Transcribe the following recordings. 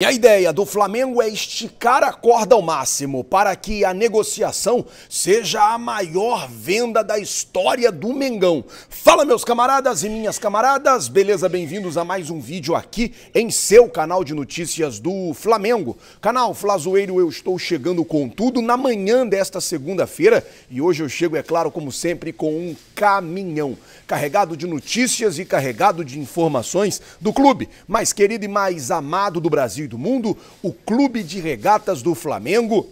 E A ideia do Flamengo é esticar a corda ao máximo para que a negociação seja a maior venda da história do Mengão. Fala, meus camaradas e minhas camaradas, beleza? Bem-vindos a mais um vídeo aqui em seu canal de notícias do Flamengo. Canal Flazoeiro, eu estou chegando com tudo na manhã desta segunda-feira e hoje eu chego, é claro, como sempre, com um caminhão carregado de notícias e carregado de informações do clube mais querido e mais amado do Brasil do mundo, o Clube de Regatas do Flamengo.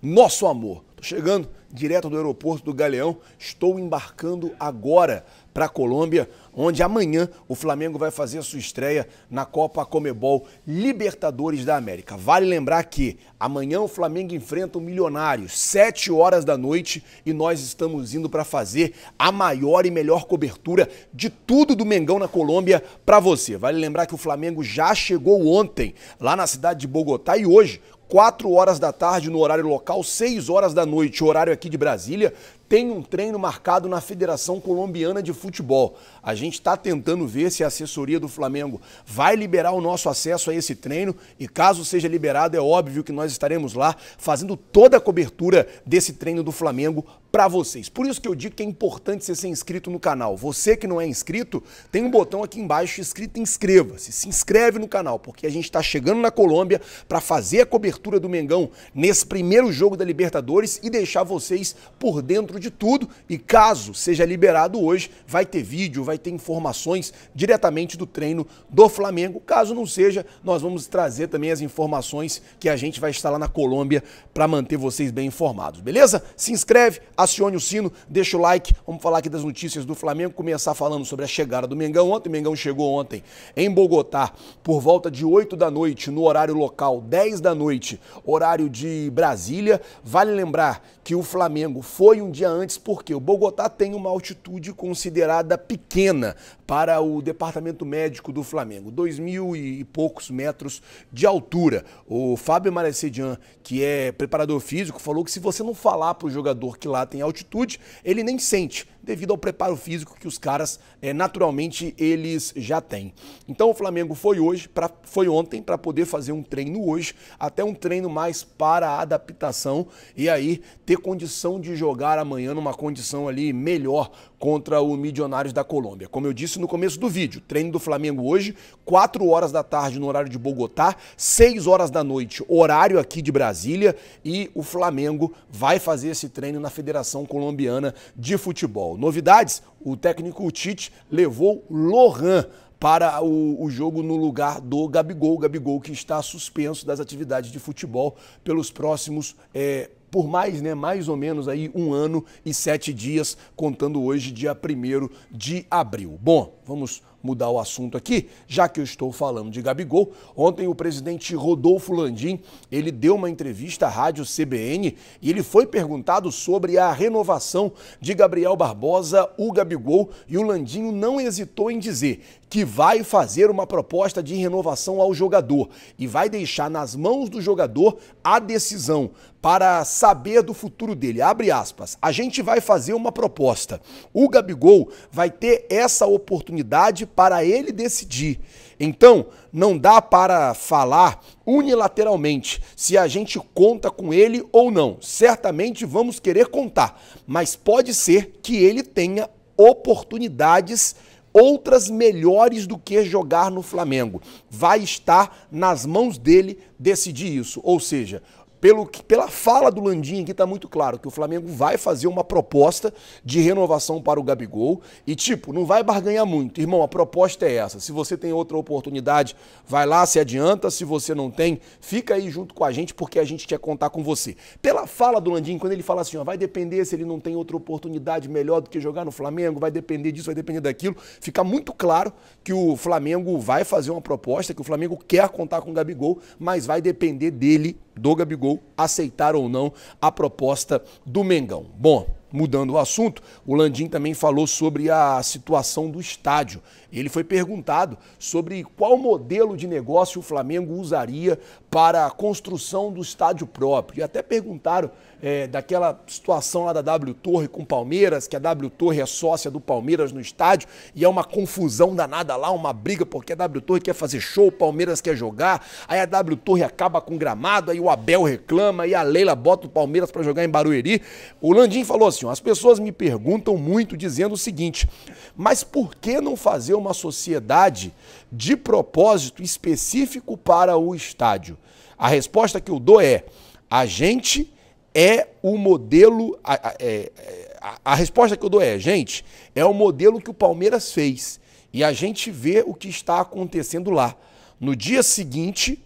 Nosso amor. Tô chegando direto do aeroporto do Galeão, estou embarcando agora para a Colômbia, onde amanhã o Flamengo vai fazer a sua estreia na Copa Comebol Libertadores da América. Vale lembrar que amanhã o Flamengo enfrenta o Milionário, 7 horas da noite, e nós estamos indo para fazer a maior e melhor cobertura de tudo do Mengão na Colômbia para você. Vale lembrar que o Flamengo já chegou ontem lá na cidade de Bogotá e hoje 4 horas da tarde no horário local, 6 horas da noite, horário aqui de Brasília, tem um treino marcado na Federação Colombiana de Futebol. A gente está tentando ver se a assessoria do Flamengo vai liberar o nosso acesso a esse treino e, caso seja liberado, é óbvio que nós estaremos lá fazendo toda a cobertura desse treino do Flamengo para vocês. Por isso que eu digo que é importante você ser inscrito no canal. Você que não é inscrito, tem um botão aqui embaixo escrito inscreva-se. Se inscreve no canal, porque a gente está chegando na Colômbia para fazer a cobertura abertura do Mengão nesse primeiro jogo da Libertadores e deixar vocês por dentro de tudo. E caso seja liberado hoje, vai ter vídeo, vai ter informações diretamente do treino do Flamengo. Caso não seja, nós vamos trazer também as informações que a gente vai estar lá na Colômbia para manter vocês bem informados, beleza? Se inscreve, acione o sino, deixa o like. Vamos falar aqui das notícias do Flamengo, começar falando sobre a chegada do Mengão ontem. O Mengão chegou ontem em Bogotá por volta de 8 da noite, no horário local, 10 da noite noite, horário de Brasília. Vale lembrar que o Flamengo foi um dia antes porque o Bogotá tem uma altitude considerada pequena para o departamento médico do Flamengo, dois mil e poucos metros de altura. O Fábio Marecedian, que é preparador físico, falou que se você não falar para o jogador que lá tem altitude, ele nem sente devido ao preparo físico que os caras é, naturalmente eles já têm. Então o Flamengo foi hoje, pra, foi ontem para poder fazer um treino hoje, até um treino mais para adaptação e aí ter condição de jogar amanhã numa condição ali melhor contra o Milionários da Colômbia. Como eu disse no começo do vídeo, treino do Flamengo hoje, 4 horas da tarde no horário de Bogotá, 6 horas da noite, horário aqui de Brasília, e o Flamengo vai fazer esse treino na Federação Colombiana de Futebol. Novidades: o técnico Tite levou Lohan para o, o, jogo no lugar do Gabigol. Gabigol que está suspenso das atividades de futebol pelos próximos. É, por mais, né, mais ou menos aí um ano e sete dias, contando hoje, dia 1 de abril. Bom, vamos mudar o assunto aqui, já que eu estou falando de Gabigol. Ontem o presidente Rodolfo Landim, ele deu uma entrevista à rádio CBN e ele foi perguntado sobre a renovação de Gabriel Barbosa, o Gabigol, e o Landinho não hesitou em dizer que vai fazer uma proposta de renovação ao jogador e vai deixar nas mãos do jogador a decisão para saber do futuro dele. Abre aspas. A gente vai fazer uma proposta. O Gabigol vai ter essa oportunidade para ele decidir. Então, não dá para falar unilateralmente se a gente conta com ele ou não. Certamente vamos querer contar, mas pode ser que ele tenha oportunidades outras melhores do que jogar no Flamengo. Vai estar nas mãos dele decidir isso. Ou seja, pelo, pela fala do Landim aqui está muito claro que o Flamengo vai fazer uma proposta de renovação para o Gabigol e, tipo, não vai barganhar muito. Irmão, a proposta é essa. Se você tem outra oportunidade, vai lá, se adianta. Se você não tem, fica aí junto com a gente porque a gente quer contar com você. Pela fala do Landim, quando ele fala assim, ó, vai depender se ele não tem outra oportunidade melhor do que jogar no Flamengo, vai depender disso, vai depender daquilo, fica muito claro que o Flamengo vai fazer uma proposta, que o Flamengo quer contar com o Gabigol, mas vai depender dele do Gabigol aceitar ou não a proposta do Mengão. Bom, Mudando o assunto, o Landim também falou sobre a situação do estádio. Ele foi perguntado sobre qual modelo de negócio o Flamengo usaria para a construção do estádio próprio. E até perguntaram é, daquela situação lá da W Torre com Palmeiras, que a W Torre é sócia do Palmeiras no estádio e é uma confusão danada lá, uma briga, porque a W Torre quer fazer show, o Palmeiras quer jogar, aí a W Torre acaba com gramado, aí o Abel reclama, aí a Leila bota o Palmeiras para jogar em Barueri. O Landim falou assim, as pessoas me perguntam muito dizendo o seguinte: mas por que não fazer uma sociedade de propósito específico para o estádio? A resposta que eu dou é: a gente é o modelo. A, a, é, é, a, a resposta que eu dou é: gente, é o modelo que o Palmeiras fez. E a gente vê o que está acontecendo lá. No dia seguinte,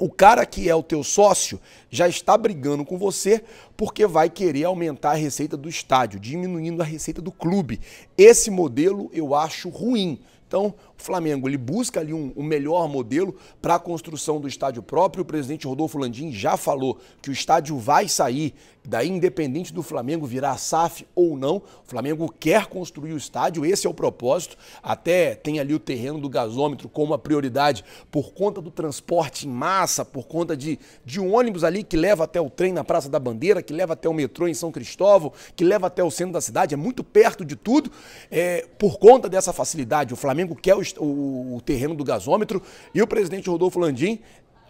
o cara que é o teu sócio já está brigando com você porque vai querer aumentar a receita do estádio, diminuindo a receita do clube. Esse modelo eu acho ruim. Então, o Flamengo ele busca ali um, um melhor modelo para a construção do estádio próprio. O presidente Rodolfo Landim já falou que o estádio vai sair, daí independente do Flamengo virar SAF ou não. O Flamengo quer construir o estádio, esse é o propósito. Até tem ali o terreno do gasômetro como a prioridade por conta do transporte em massa, por conta de, de um ônibus ali que leva até o trem na Praça da Bandeira, que leva até o metrô em São Cristóvão, que leva até o centro da cidade, é muito perto de tudo. É, por conta dessa facilidade, o Flamengo Flamengo quer é o, o, o terreno do gasômetro e o presidente Rodolfo Landim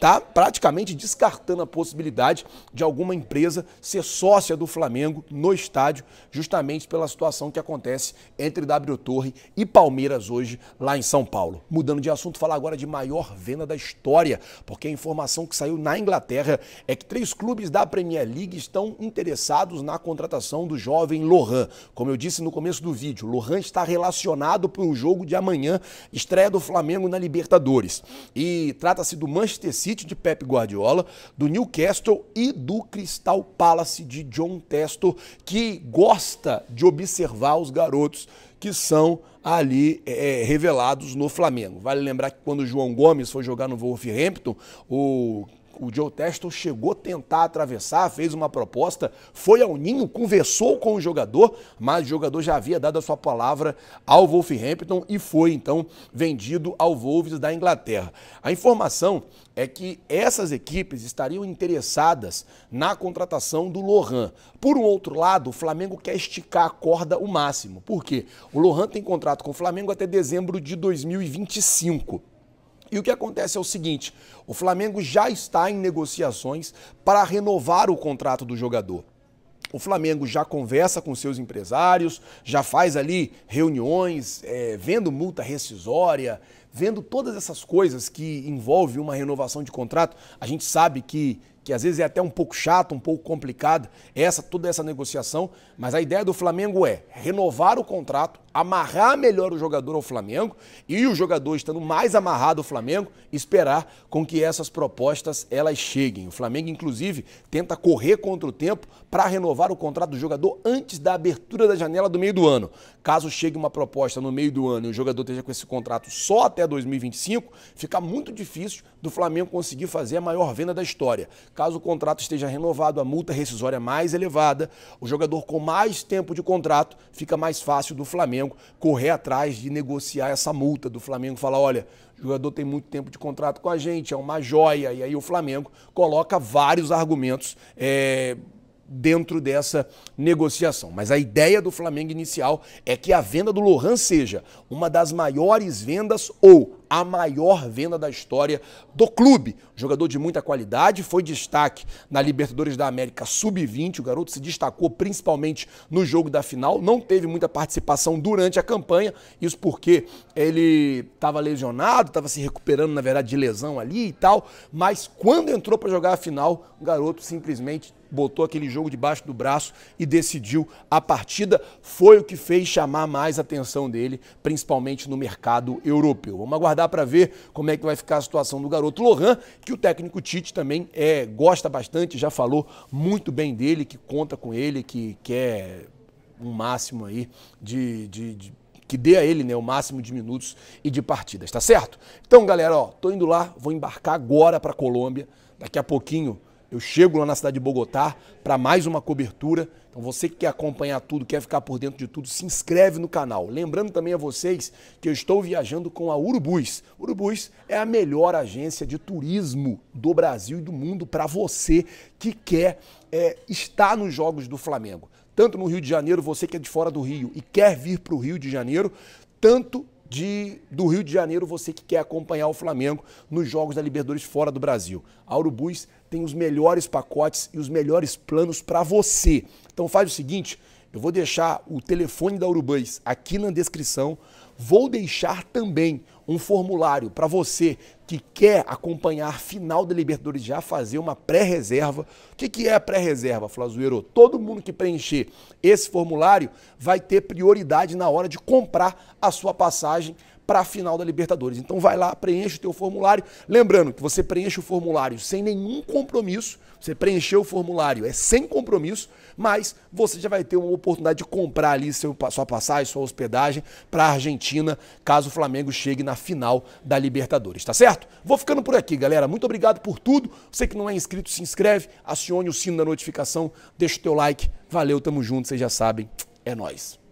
está praticamente descartando a possibilidade de alguma empresa ser sócia do Flamengo no estádio, justamente pela situação que acontece entre W Torre e Palmeiras hoje lá em São Paulo. Mudando de assunto, falar agora de maior venda da história, porque a informação que saiu na Inglaterra é que três clubes da Premier League estão interessados na contratação do jovem Lohan. Como eu disse no começo do vídeo, Lohan está relacionado para o jogo de amanhã, estreia do Flamengo na Libertadores. E trata-se do Manchester City de Pep Guardiola, do Newcastle e do Crystal Palace de John Testo, que gosta de observar os garotos que são ali é, é revelados no Flamengo. Vale lembrar que quando o João Gomes foi jogar no Wolverhampton, o o Joe Teston chegou a tentar atravessar, fez uma proposta, foi ao ninho, conversou com o jogador, mas o jogador já havia dado a sua palavra ao Wolverhampton e foi então vendido ao Wolves da Inglaterra. A informação é que essas equipes estariam interessadas na contratação do Lohan. Por um outro lado, o Flamengo quer esticar a corda o máximo. Por quê? O Lohan tem contrato com o Flamengo até dezembro de 2025. E o que acontece é o seguinte: o Flamengo já está em negociações para renovar o contrato do jogador. O Flamengo já conversa com seus empresários, já faz ali reuniões, é, vendo multa rescisória, vendo todas essas coisas que envolvem uma renovação de contrato. A gente sabe que que às vezes é até um pouco chato, um pouco complicado, essa toda essa negociação, mas a ideia do Flamengo é renovar o contrato, amarrar melhor o jogador ao Flamengo e o jogador estando mais amarrado ao Flamengo, esperar com que essas propostas elas cheguem. O Flamengo inclusive tenta correr contra o tempo para renovar o contrato do jogador antes da abertura da janela do meio do ano. Caso chegue uma proposta no meio do ano e o jogador esteja com esse contrato só até 2025, fica muito difícil do Flamengo conseguir fazer a maior venda da história. Caso o contrato esteja renovado, a multa rescisória é mais elevada. O jogador com mais tempo de contrato fica mais fácil do Flamengo correr atrás de negociar essa multa. Do Flamengo falar: olha, o jogador tem muito tempo de contrato com a gente, é uma joia. E aí o Flamengo coloca vários argumentos. É dentro dessa negociação. Mas a ideia do Flamengo inicial é que a venda do Lohan seja uma das maiores vendas ou a maior venda da história do clube. Jogador de muita qualidade, foi destaque na Libertadores da América Sub-20. O garoto se destacou principalmente no jogo da final, não teve muita participação durante a campanha, isso porque ele estava lesionado, estava se recuperando, na verdade, de lesão ali e tal. Mas quando entrou para jogar a final, o garoto simplesmente botou aquele jogo debaixo do braço e decidiu a partida. Foi o que fez chamar mais atenção dele, principalmente no mercado europeu. Vamos aguardar aguardar para ver como é que vai ficar a situação do garoto Lohan, que o técnico Tite também é, gosta bastante, já falou muito bem dele, que conta com ele, que quer um máximo aí de, de, de que dê a ele né, o máximo de minutos e de partidas, tá certo? Então, galera, ó, tô indo lá, vou embarcar agora para Colômbia. Daqui a pouquinho eu chego lá na cidade de Bogotá para mais uma cobertura. Então você que quer acompanhar tudo, quer ficar por dentro de tudo, se inscreve no canal. Lembrando também a vocês que eu estou viajando com a Urubus. Urubus é a melhor agência de turismo do Brasil e do mundo para você que quer é, estar nos Jogos do Flamengo. Tanto no Rio de Janeiro, você que é de fora do Rio e quer vir para o Rio de Janeiro, tanto de, do Rio de Janeiro, você que quer acompanhar o Flamengo nos Jogos da Libertadores fora do Brasil. A Urubus tem os melhores pacotes e os melhores planos para você. Então faz o seguinte, eu vou deixar o telefone da Urubãs aqui na descrição. Vou deixar também um formulário para você que quer acompanhar final da Libertadores já fazer uma pré-reserva. O que, que é a pré-reserva, Flazueiro? Todo mundo que preencher esse formulário vai ter prioridade na hora de comprar a sua passagem para a final da Libertadores. Então vai lá, preenche o teu formulário. Lembrando que você preenche o formulário sem nenhum compromisso. Você preencheu o formulário é sem compromisso, mas você já vai ter uma oportunidade de comprar ali seu, sua passagem, sua hospedagem para a Argentina, caso o Flamengo chegue na final da Libertadores, tá certo? Vou ficando por aqui, galera. Muito obrigado por tudo. Você que não é inscrito, se inscreve, acione o sino da notificação, deixa o teu like. Valeu, tamo junto, vocês já sabem. É nós.